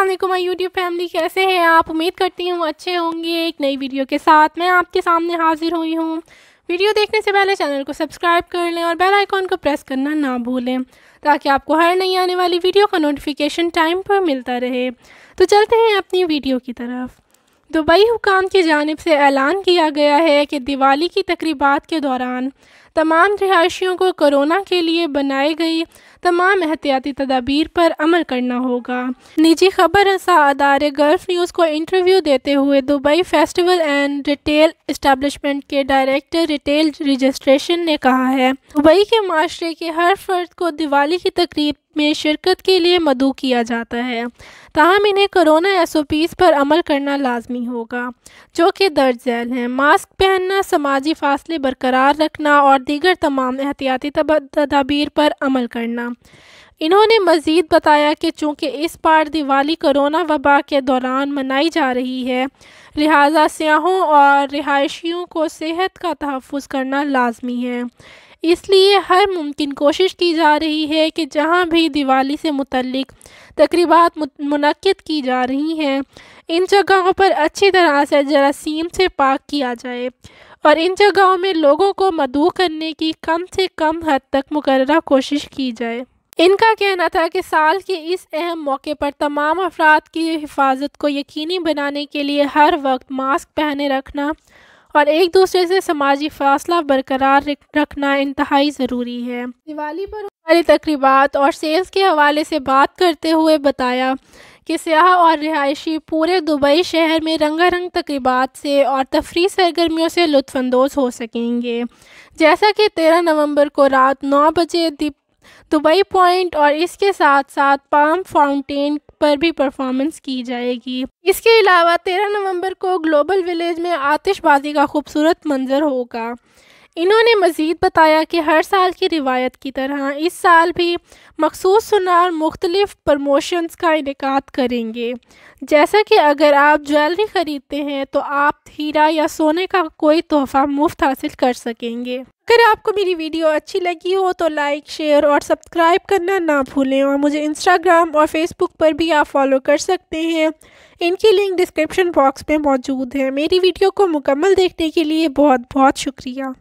अल्लाम my YouTube family कैसे हैं आप उम्मीद करती हूँ अच्छे होंगे एक नई वीडियो के साथ मैं आपके सामने हाजिर हुई हूँ वीडियो देखने से पहले चैनल को सब्सक्राइब कर लें और बेल आइकॉन को प्रेस करना ना भूलें ताकि आपको हर नई आने वाली वीडियो का नोटिफिकेशन टाइम पर मिलता रहे तो चलते हैं अपनी वीडियो की तरफ दुबई हुकाम की जानब से ऐलान किया गया है कि दिवाली की तकरीबात के दौरान तमाम रिहायशियों को कोरोना के लिए बनाई गई तमाम एहतियाती तदाबीर पर अमल करना होगा निजी खबर अदारे गल्फ न्यूज़ को इंटरव्यू देते हुए Dubai festival and retail establishment के डायरेक्टर रिटेल रजिस्ट्रेशन ने कहा है दुबई के माशरे के हर फर्द को दिवाली की तकरीब में शिरकत के लिए मदू किया जाता है ताहम इन्हें कोरोना एस ओ पीज़ पर अमल करना लाजमी होगा जो कि दर्ज झैल हैं मास्क पहनना समाजी फासले बरकरार रखना और दीगर तमाम एहतियाती तदाबीर पर अमल करना इन्होंने मज़ीद बताया कि चूँकि इस बार दिवाली करोना वबा के दौरान मनाई जा रही है लिहाजा सयाहों और रिहायशियों को सेहत का तहफ़ करना लाजमी है इसलिए हर मुमकिन कोशिश की जा रही है कि जहाँ भी दिवाली से मुतलक तकरीबा मनद की जा रही हैं इन जगहों पर अच्छी तरह से जरासीम से पाक किया जाए और इन जगहों में लोगों को मदू करने की कम से कम हद तक मुकर कोशिश की जाए इनका कहना था कि साल के इस अहम मौके पर तमाम अफराद की हिफाजत को यकीनी बनाने के लिए हर वक्त मास्क पहने रखना और एक दूसरे से समाजी फासला बरकरार रखना इंतहाई ज़रूरी है दिवाली पर वाली तकरीबात और सेल्स के हवाले से बात करते हुए बताया कि सयाह और रिहायशी पूरे दुबई शहर में रंगारंग तकरीबा से और तफरी सरगर्मियों से लुफानंदोज़ हो सकेंगे जैसा कि तेरह नवंबर को रात नौ बजे दुबई पॉइंट और इसके साथ साथ पाम फाउंटेन पर भी परफॉर्मेंस की जाएगी इसके अलावा तेरह नवंबर को ग्लोबल विलेज में आतिशबाजी का खूबसूरत मंजर होगा इन्होंने मज़ीद बताया कि हर साल की रिवायत की तरह इस साल भी मखसूस सुनार मुख्तलिफ प्रमोशंस का इनका करेंगे जैसा कि अगर आप ज्वेलरी ख़रीदते हैं तो आप हीरा या सोने का कोई तोहफ़ा मुफ्त हासिल कर सकेंगे अगर आपको मेरी वीडियो अच्छी लगी हो तो लाइक शेयर और सब्सक्राइब करना ना भूलें और मुझे इंस्टाग्राम और फेसबुक पर भी आप फॉलो कर सकते हैं इनकी लिंक डिस्क्रिप्शन बॉक्स में मौजूद है मेरी वीडियो को मुकम्मल देखने के लिए बहुत बहुत शुक्रिया